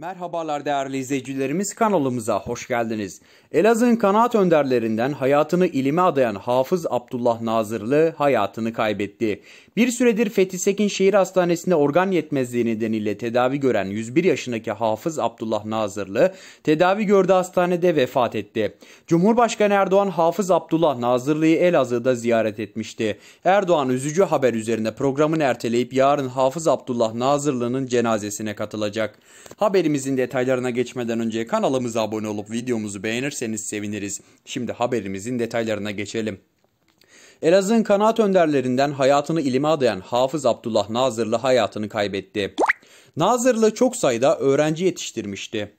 Merhabalar değerli izleyicilerimiz kanalımıza hoş geldiniz. Elazığ'ın kanaat önderlerinden hayatını ilime adayan Hafız Abdullah Nazırlı hayatını kaybetti. Bir süredir Fethi Sekin Şehir Hastanesi'nde organ yetmezliği nedeniyle tedavi gören 101 yaşındaki Hafız Abdullah Nazırlı tedavi gördü hastanede vefat etti. Cumhurbaşkanı Erdoğan Hafız Abdullah Nazırlı'yı Elazığ'da ziyaret etmişti. Erdoğan üzücü haber üzerine programını erteleyip yarın Hafız Abdullah Nazırlı'nın cenazesine katılacak. Haber. Haberimizin detaylarına geçmeden önce kanalımıza abone olup videomuzu beğenirseniz seviniriz. Şimdi haberimizin detaylarına geçelim. Elazığ'ın kanaat önderlerinden hayatını ilime adayan Hafız Abdullah Nazırlı hayatını kaybetti. Nazırlı çok sayıda öğrenci yetiştirmişti.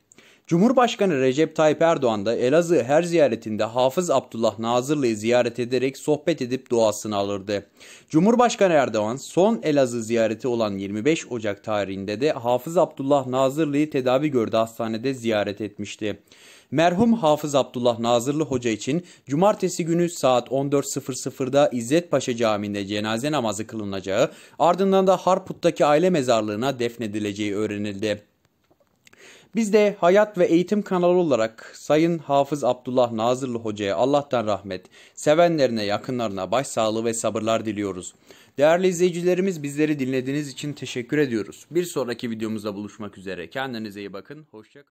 Cumhurbaşkanı Recep Tayyip Erdoğan da Elazığ her ziyaretinde Hafız Abdullah Nazırlı'yı ziyaret ederek sohbet edip duasını alırdı. Cumhurbaşkanı Erdoğan son Elazığ ziyareti olan 25 Ocak tarihinde de Hafız Abdullah Nazırlı'yı tedavi gördü hastanede ziyaret etmişti. Merhum Hafız Abdullah Nazırlı Hoca için cumartesi günü saat 14.00'da İzzet Paşa Camii'nde cenaze namazı kılınacağı, ardından da Harput'taki aile mezarlığına defnedileceği öğrenildi. Biz de hayat ve eğitim kanalı olarak Sayın Hafız Abdullah Nazırlı Hoca'ya Allah'tan rahmet, sevenlerine, yakınlarına başsağlığı ve sabırlar diliyoruz. Değerli izleyicilerimiz bizleri dinlediğiniz için teşekkür ediyoruz. Bir sonraki videomuzda buluşmak üzere. Kendinize iyi bakın. Hoşçakalın.